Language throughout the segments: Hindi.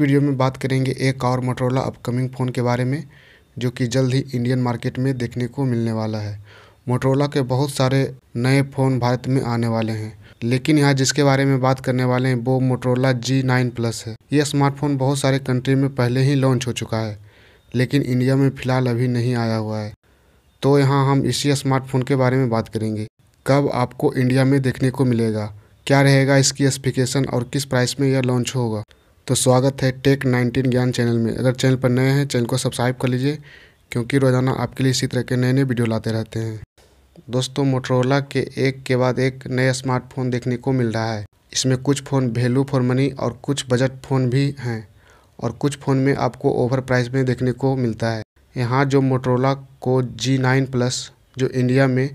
वीडियो में बात करेंगे एक और मोटरोला अपकमिंग फ़ोन के बारे में जो कि जल्द ही इंडियन मार्केट में देखने को मिलने वाला है मोटरोला के बहुत सारे नए फ़ोन भारत में आने वाले हैं लेकिन यहाँ जिसके बारे में बात करने वाले हैं वो मोटरोला जी नाइन प्लस है यह स्मार्टफोन बहुत सारे कंट्री में पहले ही लॉन्च हो चुका है लेकिन इंडिया में फ़िलहाल अभी नहीं आया हुआ है तो यहाँ हम इसी स्मार्टफोन के बारे में बात करेंगे कब आपको इंडिया में देखने को मिलेगा क्या रहेगा इसकी स्पेसिफिकेशन और किस प्राइस में यह लॉन्च होगा तो स्वागत है टेक नाइनटीन ज्ञान चैनल में अगर चैनल पर नए हैं चैनल को सब्सक्राइब कर लीजिए क्योंकि रोज़ाना आपके लिए इसी तरह के नए नए वीडियो लाते रहते हैं दोस्तों मोटरोला के एक के बाद एक नए स्मार्टफोन देखने को मिल रहा है इसमें कुछ फ़ोन वैल्यू फॉर मनी और कुछ बजट फ़ोन भी हैं और कुछ फ़ोन में आपको ओवर प्राइस में देखने को मिलता है यहाँ जो मोटरोला को जी नाइन प्लस जो इंडिया में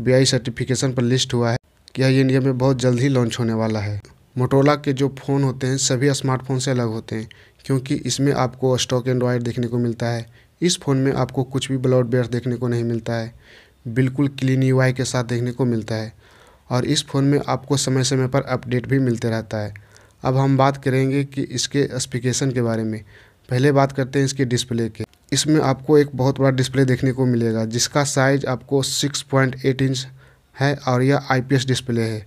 बी सर्टिफिकेशन पर लिस्ट हुआ है क्या ये इंडिया में बहुत जल्द ही लॉन्च होने वाला है मोटोला के जो फ़ोन होते हैं सभी स्मार्टफोन से अलग होते हैं क्योंकि इसमें आपको स्टॉक एंड्रॉयड देखने को मिलता है इस फ़ोन में आपको कुछ भी बेयर देखने को नहीं मिलता है बिल्कुल क्लीन यू के साथ देखने को मिलता है और इस फ़ोन में आपको समय समय पर अपडेट भी मिलते रहता है अब हम बात करेंगे कि इसके स्पीकेशन के बारे में पहले बात करते हैं इसके डिस्प्ले के इसमें आपको एक बहुत बड़ा डिस्प्ले देखने को मिलेगा जिसका साइज़ आपको 6.8 इंच है और यह आईपीएस डिस्प्ले है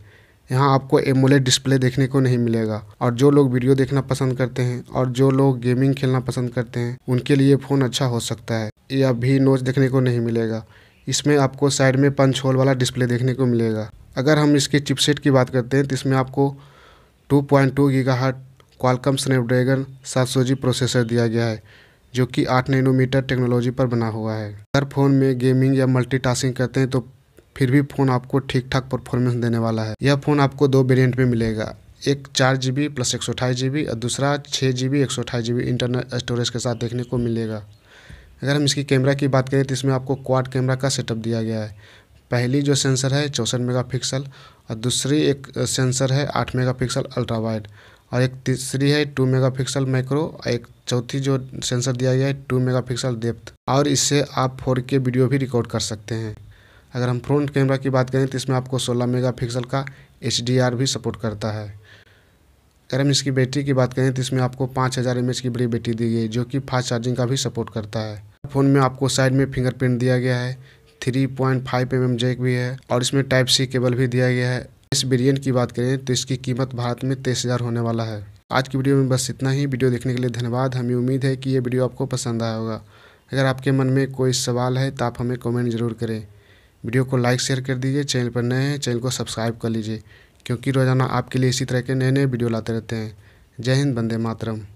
यहाँ आपको एमोलेट डिस्प्ले देखने को नहीं मिलेगा और जो लोग वीडियो देखना पसंद करते हैं और जो लोग गेमिंग खेलना पसंद करते हैं उनके लिए फ़ोन अच्छा हो सकता है या भी नोच देखने को नहीं मिलेगा इसमें आपको साइड में पंच होल वाला डिस्प्ले देखने को मिलेगा अगर हम इसके चिपसेट की बात करते हैं तो इसमें आपको two point two Qualcomm Snapdragon सात सौ जी प्रोसेसर दिया गया है जो कि आठ नैनोमीटर टेक्नोलॉजी पर बना हुआ है अगर फ़ोन में गेमिंग या मल्टीटास्किंग करते हैं तो फिर भी फ़ोन आपको ठीक ठाक परफॉर्मेंस देने वाला है यह फ़ोन आपको दो वेरियंट में मिलेगा एक चार जी बी प्लस एक सौ अठाईस जी बी और दूसरा छः जी बी एक सौ अठाईस जी बी इंटरनल स्टोरेज के साथ देखने को मिलेगा अगर हम इसकी कैमरा की बात करें तो इसमें आपको क्वाड कैमरा का सेटअप दिया गया है पहली जो सेंसर है चौंसठ मेगा पिक्सल और दूसरी एक सेंसर है आठ मेगा पिक्सल अल्ट्रा वाइड और एक तीसरी है टू मेगा पिक्सल माइक्रो और एक चौथी जो सेंसर दिया गया है टू मेगा पिक्सल डेप्थ और इससे आप फोर के वीडियो भी रिकॉर्ड कर सकते हैं अगर हम फ्रंट कैमरा की बात करें तो इसमें आपको 16 मेगापिक्सल का एच भी सपोर्ट करता है अगर हम इसकी बैटरी की बात करें तो इसमें आपको पाँच हज़ार एम की बड़ी बैटरी दी गई है जो कि फास्ट चार्जिंग का भी सपोर्ट करता है फ़ोन में आपको साइड में फिंगरप्रिंट दिया गया है three point five M jack भी है और इसमें टाइप सी केबल भी दिया गया है इस वेरियंट की बात करें तो इसकी कीमत भारत में तेईस हज़ार होने वाला है आज की वीडियो में बस इतना ही वीडियो देखने के लिए धन्यवाद हमें उम्मीद है कि ये वीडियो आपको पसंद आया होगा अगर आपके मन में कोई सवाल है तो आप हमें कमेंट ज़रूर करें वीडियो को लाइक शेयर कर दीजिए चैनल पर नए हैं चैनल को सब्सक्राइब कर लीजिए क्योंकि रोज़ाना आपके लिए इसी तरह के नए नए वीडियो लाते रहते हैं जय हिंद बंदे मातरम